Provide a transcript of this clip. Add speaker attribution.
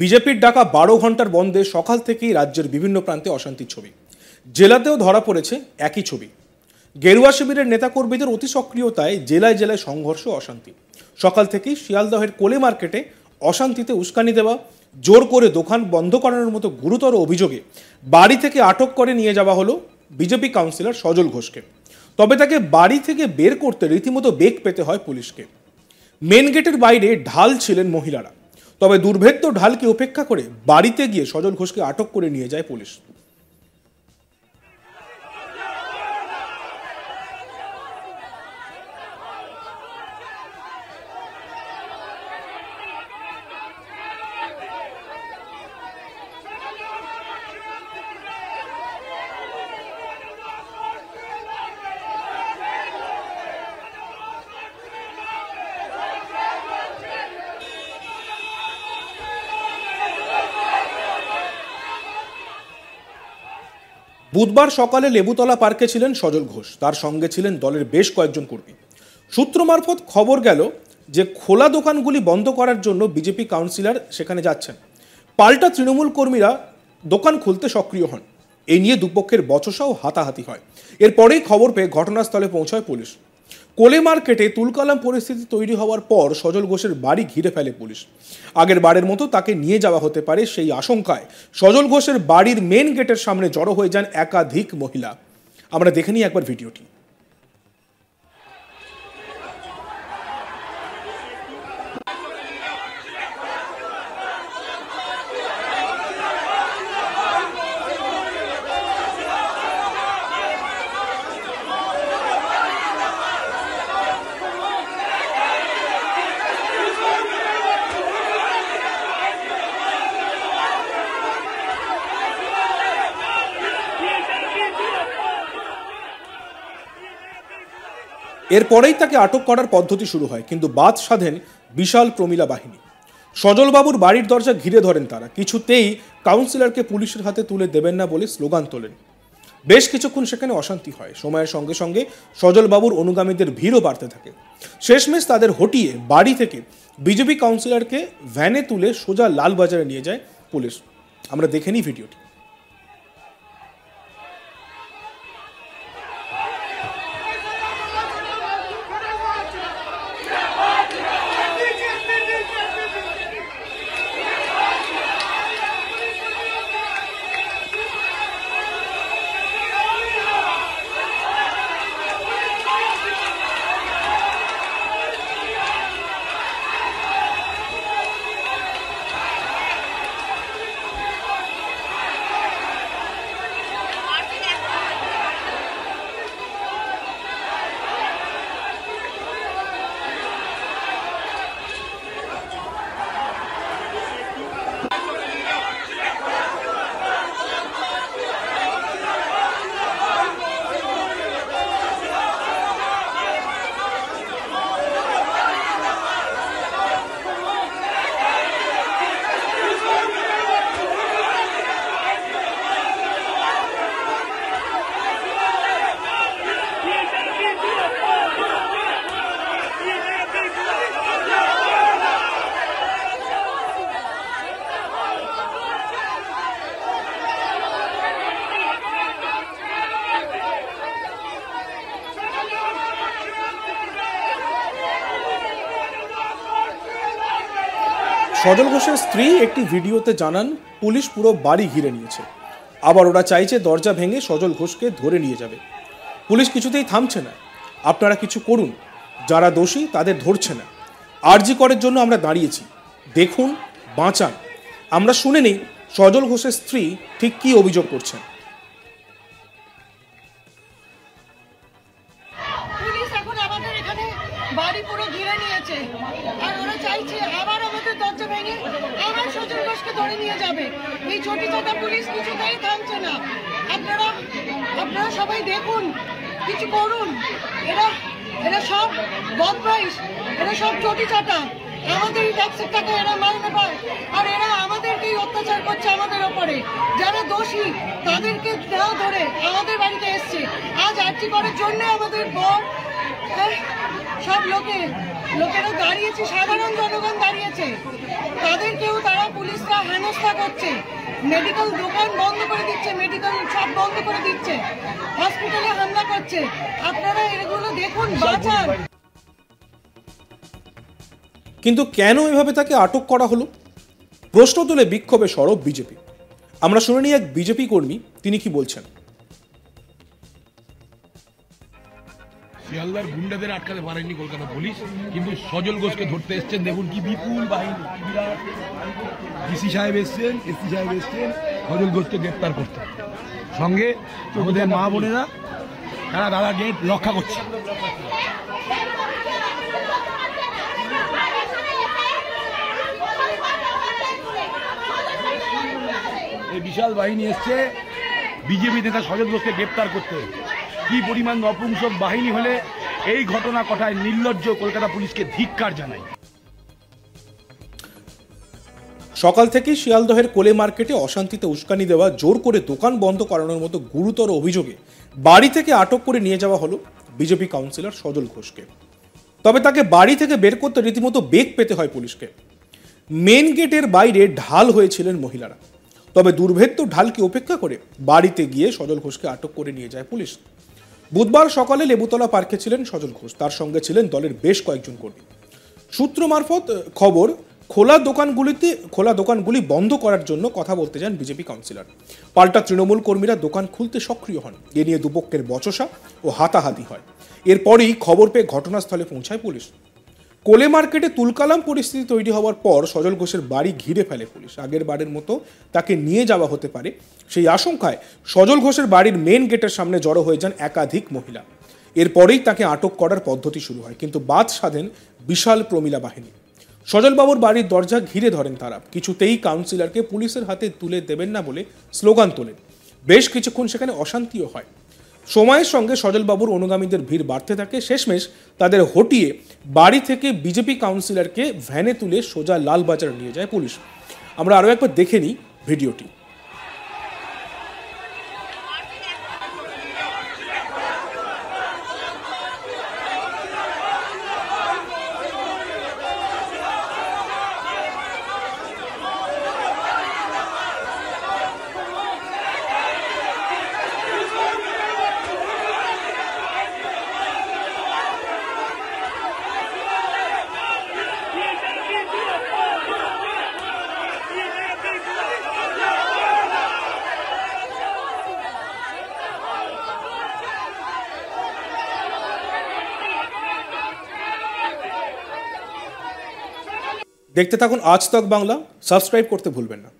Speaker 1: বিজেপির ডাকা বারো ঘন্টার বন্ধে সকাল থেকেই রাজ্যের বিভিন্ন প্রান্তে অশান্তির ছবি জেলাতেও ধরা পড়েছে একই ছবি গেরুয়া শিবিরের নেতাকর্মীদের অতি সক্রিয়তায় জেলায় জেলায় সংঘর্ষ অশান্তি সকাল থেকেই শিয়ালদহের কোলে মার্কেটে অশান্তিতে উস্কানি দেওয়া জোর করে দোকান বন্ধ করানোর মতো গুরুতর অভিযোগে বাড়ি থেকে আটক করে নিয়ে যাওয়া হলো বিজেপি কাউন্সিলর সজল ঘোষকে তবে তাকে বাড়ি থেকে বের করতে রীতিমতো বেগ পেতে হয় পুলিশকে মেন গেটের বাইরে ঢাল ছিলেন মহিলারা তবে দুর্ভেদ্য ঢালকে উপেক্ষা করে বাড়িতে গিয়ে সজল ঘোষকে আটক করে নিয়ে যায় পুলিশ বুধবার সকালে লেবুতলা পার্কে ছিলেন সজল ঘোষ তার সঙ্গে ছিলেন দলের বেশ কয়েকজন কর্মী সূত্র মারফত খবর গেল যে খোলা দোকানগুলি বন্ধ করার জন্য বিজেপি কাউন্সিলর সেখানে যাচ্ছেন পাল্টা তৃণমূল কর্মীরা দোকান খুলতে সক্রিয় হন এ নিয়ে দুপক্ষের বচসাও হাতাহাতি হয় এরপরেই খবর পেয়ে ঘটনাস্থলে পৌঁছায় পুলিশ কোলে মার্কেটে তুলকালাম পরিস্থিতি তৈরি হওয়ার পর সজল ঘোষের বাড়ি ঘিরে ফেলে পুলিশ আগের বারের মতো তাকে নিয়ে যাওয়া হতে পারে সেই আশঙ্কায় সজল ঘোষের বাড়ির মেন গেটের সামনে জড়ো হয়ে যান একাধিক মহিলা আমরা দেখে নিই একবার ভিডিওটি এরপরেই তাকে আটক করার পদ্ধতি শুরু হয় কিন্তু বাদ সাধেন বিশাল প্রমিলা বাহিনী সজলবাবুর বাড়ির দরজা ঘিরে ধরেন তারা কিছুতেই কাউন্সিলরকে পুলিশের হাতে তুলে দেবেন না বলে স্লোগান তোলেন বেশ কিছুক্ষণ সেখানে অশান্তি হয় সময়ের সঙ্গে সঙ্গে সজলবাবুর অনুগামীদের ভিড়ও বাড়তে থাকে শেষমেশ তাদের হটিয়ে বাড়ি থেকে বিজেপি কাউন্সিলরকে ভ্যানে তুলে সোজা লালবাজারে নিয়ে যায় পুলিশ আমরা দেখে নিই ভিডিওটি সজল ঘোষের স্ত্রী একটি ভিডিওতে জানান পুলিশ পুরো বাড়ি ঘিরে নিয়েছে আবার ওরা চাইছে দরজা ভেঙে সজল ঘোষকে ধরে নিয়ে যাবে পুলিশ কিছুতেই থামছে না আপনারা কিছু করুন যারা দোষী তাদের ধরছে না আরজি করের জন্য আমরা দাঁড়িয়েছি দেখুন বাঁচান আমরা শুনে নিই সজল ঘোষের স্ত্রী ঠিক কী অভিযোগ করছেন
Speaker 2: ধরে নিয়ে যাবে এই ছোটি ছোটা পুলিশ কিছুতেই থামছে না আপনারা আপনারা সবাই দেখুন কিছু করুন এরা এরা সব বদমাইশ এরা সব চটি চাটা আমাদেরই ট্যাক্সের টাকা এরা মাইনে পায় আর এরা আমাদেরকেই অত্যাচার করছে আমাদের ওপরে যারা দোষী তাদেরকে না ধরে আমাদের বাড়িতে এসছে আজ আর্জি করার জন্য আমাদের বর হ্যাঁ, সব লোকে লোকেরা দাঁড়িয়েছে সাধারণ জনগণ দাঁড়িয়েছে তাদেরকেও তারা পুলিশরা হেনস্থা করছে মেডিকেল দোকান বন্ধ করে দিচ্ছে মেডিকেল সব বন্ধ করে দিচ্ছে হসপিটালে হামলা করছে আপনারা এগুলো দেখুন বাঁচান
Speaker 1: কিন্তু কেন এভাবে তাকে আটক করা হলো প্রশ্ন তুলে বিক্ষোভে সরব বিজেপি আমরা শুনে নিই এক বিজেপি কর্মী তিনি কি বলছেন শিয়ালদার গুন্ডাদের আটকাতে পারেনি কলকাতা পুলিশ কিন্তু সজল ঘোষকে ধরতে এসছেন দেখুন কি বিপুল বাহিনী বিরাট
Speaker 2: ডিসি সাহেব এসছেন এসি সাহেব এসছেন সজল ঘোষকে গ্রেপ্তার করতে সঙ্গে আমাদের মা বোনেরা তারা দাদা গেট রক্ষা করছে
Speaker 1: এই বিশাল বাহিনী এসছে বিজেপি নেতা সজল ঘোষকে গ্রেপ্তার করতে কি পরিমাণ নপুংসক বাহিনী হলে এই ঘটনা কটায় নির্লজ্জ কলকাতা পুলিশকে ধিক্কার জানাই সকাল থেকে শিয়ালদহের কোলে মার্কেটে অশান্তিতে উস্কানি দেওয়া জোর করে দোকান বন্ধ করানোর মতো গুরুতর অভিযোগে বাড়ি থেকে আটক করে নিয়ে যাওয়া হলো বিজেপি কাউন্সিলর সজল ঘোষকে তবে তাকে বাড়ি থেকে বের করতে রীতিমতো বেগ পেতে হয় পুলিশকে মেন গেটের বাইরে ঢাল হয়েছিলেন মহিলারা তবে দুর্ভেদ্য ঢালকে উপেক্ষা করে বাড়িতে গিয়ে সজল ঘোষকে আটক করে নিয়ে যায় পুলিশ বুধবার সকালে লেবুতলা পার্কে ছিলেন সজল ঘোষ তার সঙ্গে ছিলেন দলের বেশ কয়েকজন কর্মী সূত্র মারফত খবর খোলা দোকানগুলিতে খোলা দোকানগুলি বন্ধ করার জন্য কথা বলতে যান বিজেপি কাউন্সিলর পাল্টা তৃণমূল কর্মীরা দোকান খুলতে সক্রিয় হন এ নিয়ে দুপক্ষের বচসা ও হাতাহাতি হয় এরপরেই খবর পেয়ে ঘটনাস্থলে পৌঁছায় পুলিশ কোলে মার্কেটে তুলকালাম পরিস্থিতি তৈরি হওয়ার পর সজল ঘোষের বাড়ি ঘিরে ফেলে পুলিশ আগের বারের মতো তাকে নিয়ে যাওয়া হতে পারে সেই আশঙ্কায় সজল ঘোষের বাড়ির মেন গেটের সামনে জড়ো হয়ে যান একাধিক মহিলা এরপরেই তাকে আটক করার পদ্ধতি শুরু হয় কিন্তু বাদ সাধেন বিশাল প্রমিলা বাহিনী সজলবাবুর বাড়ির দরজা ঘিরে ধরেন তারা কিছুতেই কাউন্সিলরকে পুলিশের হাতে তুলে দেবেন না বলে স্লোগান তোলেন বেশ কিছুক্ষণ সেখানে অশান্তিও হয় সময়ের সঙ্গে সজলবাবুর অনুগামীদের ভিড় বাড়তে থাকে শেষমেশ তাদের হটিয়ে বাড়ি থেকে বিজেপি কাউন্সিলরকে ভ্যানে তুলে সোজা লালবাজার নিয়ে যায় পুলিশ আমরা আরও একবার দেখে নিই ভিডিওটি দেখতে থাকুন আজ তক বাংলা সাবস্ক্রাইব করতে ভুলবেন না